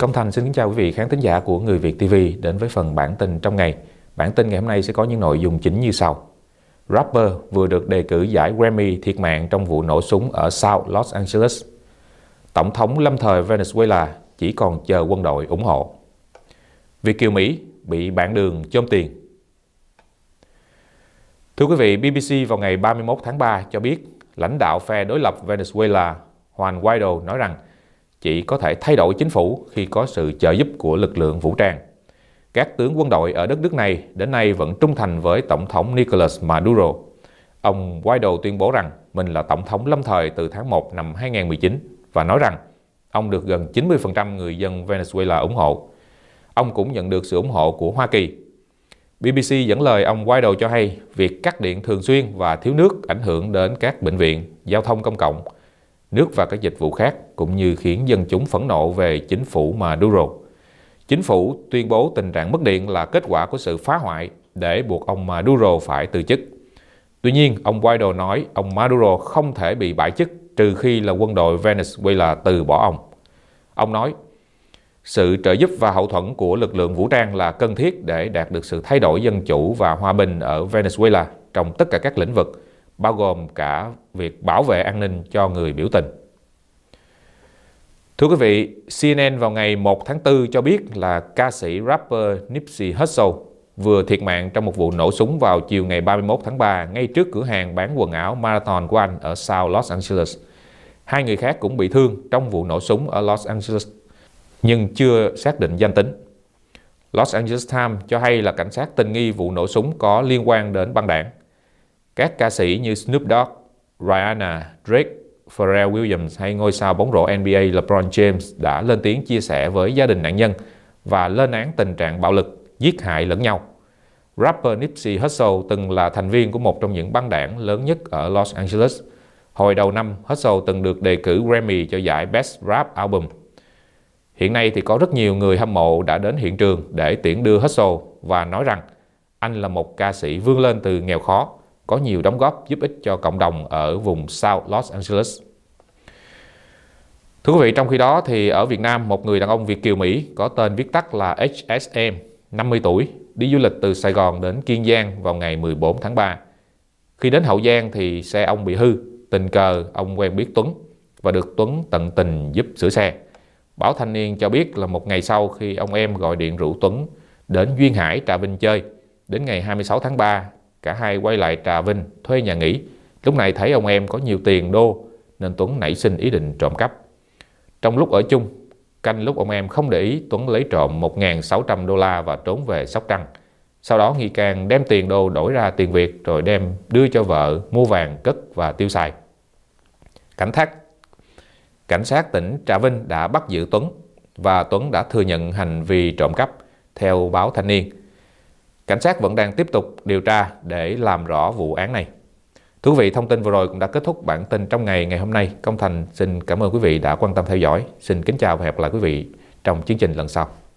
Công Thành xin kính chào quý vị khán thính giả của Người Việt TV đến với phần bản tin trong ngày. Bản tin ngày hôm nay sẽ có những nội dung chính như sau. Rapper vừa được đề cử giải Grammy thiệt mạng trong vụ nổ súng ở South Los Angeles. Tổng thống lâm thời Venezuela chỉ còn chờ quân đội ủng hộ. Việt kiều Mỹ bị bản đường chôm tiền. Thưa quý vị, BBC vào ngày 31 tháng 3 cho biết lãnh đạo phe đối lập Venezuela Juan Guaido nói rằng chỉ có thể thay đổi chính phủ khi có sự trợ giúp của lực lượng vũ trang. Các tướng quân đội ở đất nước này đến nay vẫn trung thành với Tổng thống Nicolas Maduro. Ông Guaido tuyên bố rằng mình là Tổng thống lâm thời từ tháng 1 năm 2019 và nói rằng ông được gần 90% người dân Venezuela ủng hộ. Ông cũng nhận được sự ủng hộ của Hoa Kỳ. BBC dẫn lời ông Guaido cho hay việc cắt điện thường xuyên và thiếu nước ảnh hưởng đến các bệnh viện, giao thông công cộng – nước và các dịch vụ khác, cũng như khiến dân chúng phẫn nộ về chính phủ Maduro. Chính phủ tuyên bố tình trạng mất điện là kết quả của sự phá hoại để buộc ông Maduro phải từ chức. Tuy nhiên, ông Guaido nói ông Maduro không thể bị bãi chức trừ khi là quân đội Venezuela từ bỏ ông. Ông nói, sự trợ giúp và hậu thuẫn của lực lượng vũ trang là cần thiết để đạt được sự thay đổi dân chủ và hòa bình ở Venezuela trong tất cả các lĩnh vực, bao gồm cả việc bảo vệ an ninh cho người biểu tình. Thưa quý vị, CNN vào ngày 1 tháng 4 cho biết là ca sĩ rapper Nipsey Hussle vừa thiệt mạng trong một vụ nổ súng vào chiều ngày 31 tháng 3 ngay trước cửa hàng bán quần áo Marathon của anh ở South Los Angeles. Hai người khác cũng bị thương trong vụ nổ súng ở Los Angeles nhưng chưa xác định danh tính. Los Angeles Times cho hay là cảnh sát tình nghi vụ nổ súng có liên quan đến băng đảng. Các ca sĩ như Snoop Dogg, Rihanna, Drake, Pharrell Williams hay ngôi sao bóng rổ NBA LeBron James đã lên tiếng chia sẻ với gia đình nạn nhân và lên án tình trạng bạo lực, giết hại lẫn nhau. Rapper Nipsey Hussle từng là thành viên của một trong những băng đảng lớn nhất ở Los Angeles. Hồi đầu năm, Hussle từng được đề cử Grammy cho giải Best Rap Album. Hiện nay thì có rất nhiều người hâm mộ đã đến hiện trường để tiễn đưa Hussle và nói rằng anh là một ca sĩ vươn lên từ nghèo khó có nhiều đóng góp giúp ích cho cộng đồng ở vùng South Los Angeles. Thưa quý vị, trong khi đó thì ở Việt Nam, một người đàn ông Việt kiều Mỹ có tên viết tắt là HSM, 50 tuổi, đi du lịch từ Sài Gòn đến Kiên Giang vào ngày 14 tháng 3. Khi đến Hậu Giang thì xe ông bị hư, tình cờ ông quen biết Tuấn và được Tuấn tận tình giúp sửa xe. Bảo thanh niên cho biết là một ngày sau khi ông em gọi điện rủ Tuấn đến Duyên Hải Trà Vinh chơi, đến ngày 26 tháng 3 Cả hai quay lại Trà Vinh thuê nhà nghỉ. Lúc này thấy ông em có nhiều tiền đô nên Tuấn nảy sinh ý định trộm cắp. Trong lúc ở chung, canh lúc ông em không để ý Tuấn lấy trộm 1.600 đô la và trốn về Sóc Trăng. Sau đó nghi can đem tiền đô đổi ra tiền Việt rồi đem đưa cho vợ mua vàng cất và tiêu xài. Cảnh sát Cảnh sát tỉnh Trà Vinh đã bắt giữ Tuấn và Tuấn đã thừa nhận hành vi trộm cắp theo báo Thanh niên. Cảnh sát vẫn đang tiếp tục điều tra để làm rõ vụ án này. Thưa quý vị, thông tin vừa rồi cũng đã kết thúc bản tin trong ngày ngày hôm nay. Công Thành xin cảm ơn quý vị đã quan tâm theo dõi. Xin kính chào và hẹn gặp lại quý vị trong chương trình lần sau.